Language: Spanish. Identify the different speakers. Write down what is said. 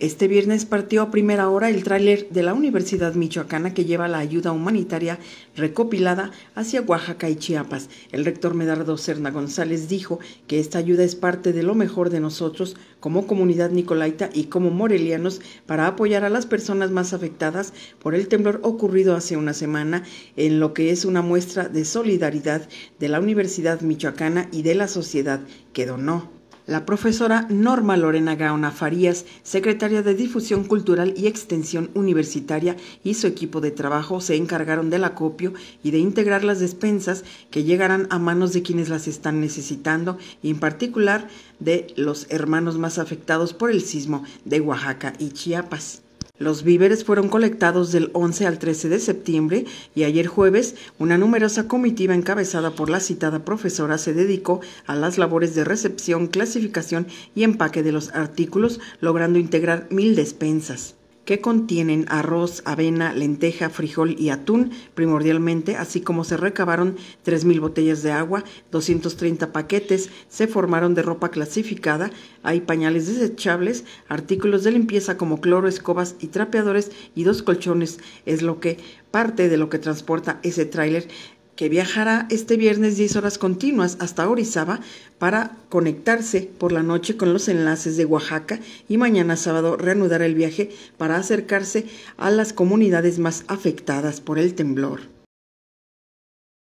Speaker 1: Este viernes partió a primera hora el tráiler de la Universidad Michoacana que lleva la ayuda humanitaria recopilada hacia Oaxaca y Chiapas. El rector Medardo Serna González dijo que esta ayuda es parte de lo mejor de nosotros como comunidad nicolaita y como morelianos para apoyar a las personas más afectadas por el temblor ocurrido hace una semana en lo que es una muestra de solidaridad de la Universidad Michoacana y de la sociedad que donó. La profesora Norma Lorena Gaona Farías, secretaria de Difusión Cultural y Extensión Universitaria, y su equipo de trabajo se encargaron del acopio y de integrar las despensas que llegarán a manos de quienes las están necesitando, y en particular de los hermanos más afectados por el sismo de Oaxaca y Chiapas. Los víveres fueron colectados del 11 al 13 de septiembre y ayer jueves una numerosa comitiva encabezada por la citada profesora se dedicó a las labores de recepción, clasificación y empaque de los artículos, logrando integrar mil despensas que contienen arroz, avena, lenteja, frijol y atún primordialmente, así como se recabaron 3.000 botellas de agua, 230 paquetes, se formaron de ropa clasificada, hay pañales desechables, artículos de limpieza como cloro, escobas y trapeadores y dos colchones, es lo que parte de lo que transporta ese tráiler que viajará este viernes 10 horas continuas hasta Orizaba para conectarse por la noche con los enlaces de Oaxaca y mañana sábado reanudar el viaje para acercarse a las comunidades más afectadas por el temblor.